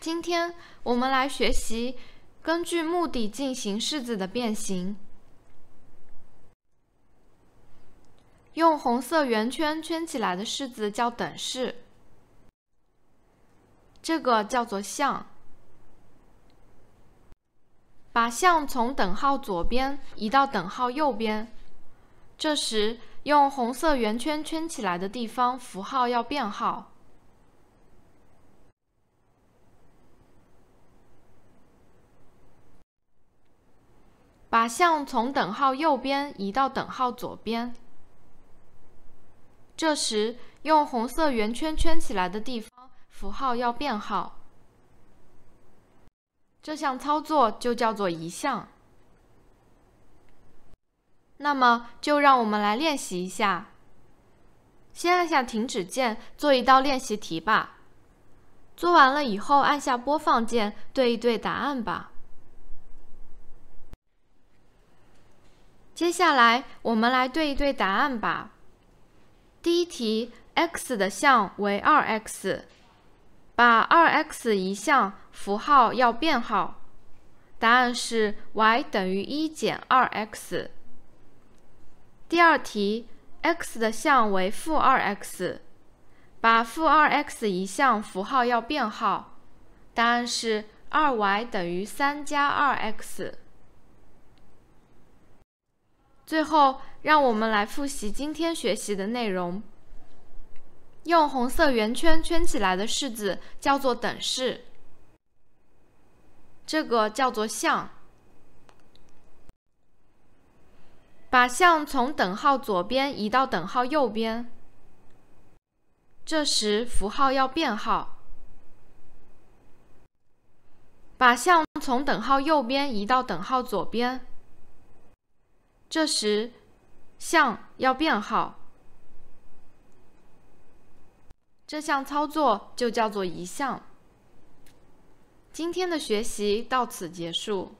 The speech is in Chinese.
今天我们来学习根据目的进行式子的变形。用红色圆圈圈起来的式子叫等式，这个叫做项。把项从等号左边移到等号右边，这时用红色圆圈圈起来的地方符号要变号。把像从等号右边移到等号左边，这时用红色圆圈圈起来的地方符号要变号。这项操作就叫做移项。那么就让我们来练习一下，先按下停止键做一道练习题吧。做完了以后按下播放键对一对答案吧。接下来我们来对一对答案吧。第一题，x 的项为 2x，把 2x 移项，符号要变号，答案是 y 等于一减 2x。第二题，x 的项为负 2x，把负 2x 移项，符号要变号，答案是 2y 等于3加 2x。最后，让我们来复习今天学习的内容。用红色圆圈圈起来的式子叫做等式。这个叫做项。把项从等号左边移到等号右边，这时符号要变号。把项从等号右边移到等号左边。这时，像要变号，这项操作就叫做移项。今天的学习到此结束。